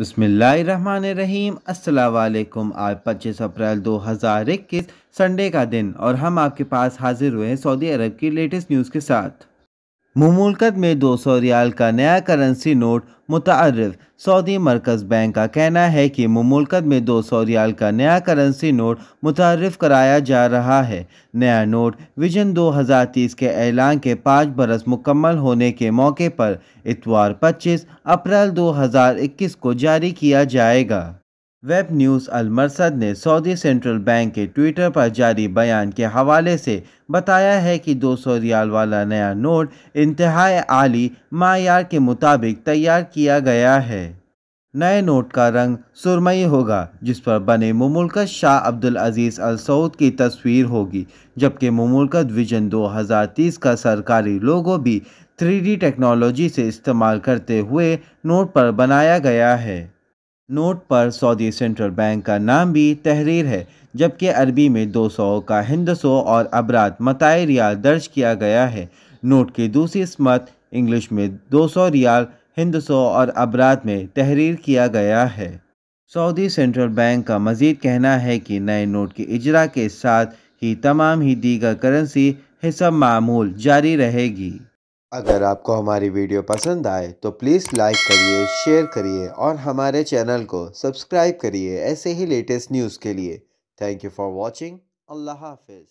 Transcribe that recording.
बसमीम अल्लाम आज पच्चीस अप्रैल दो हज़ार इक्कीस संडे का दिन और हम आपके पास हाजिर हुए हैं सऊदी अरब की लेटेस्ट न्यूज़ के साथ ममूलकत में दो सौ रियाल का नया करेंसी नोट मुतारफ़ सऊदी मरकज़ बैंक का कहना है कि ममूलकत में दो सौ रियाल का नया करेंसी नोट मुतरफ कराया जा रहा है नया नोट विजन 2030 के ऐलान के पाँच बरस मुकम्मल होने के मौके पर इतवार 25 अप्रैल 2021 को जारी किया जाएगा वेब न्यूज़ मरसद ने सऊदी सेंट्रल बैंक के ट्विटर पर जारी बयान के हवाले से बताया है कि 200 रियाल वाला नया नोट इंतहा आली मायार के मुताबिक तैयार किया गया है नए नोट का रंग सुरमई होगा जिस पर बने ममुलकत शाह अब्दुल अजीज़ अल सऊद की तस्वीर होगी जबकि ममलकत विजन 2030 का सरकारी लोगो भी थ्री टेक्नोलॉजी से इस्तेमाल करते हुए नोट पर बनाया गया है नोट पर सऊदी सेंट्रल बैंक का नाम भी तहरीर है जबकि अरबी में 200 का हिंदसो और अबरात मताए रियाल दर्ज किया गया है नोट की दूसरी स्मत इंग्लिश में 200 रियाल हिंदसो और अबरात में तहरीर किया गया है सऊदी सेंट्रल बैंक का मजीद कहना है कि नए नोट के इजरा के साथ ही तमाम ही दीगर करेंसी हिसाब मामूल जारी रहेगी अगर आपको हमारी वीडियो पसंद आए तो प्लीज़ लाइक करिए शेयर करिए और हमारे चैनल को सब्सक्राइब करिए ऐसे ही लेटेस्ट न्यूज़ के लिए थैंक यू फॉर वॉचिंग अल्लाह हाफिज़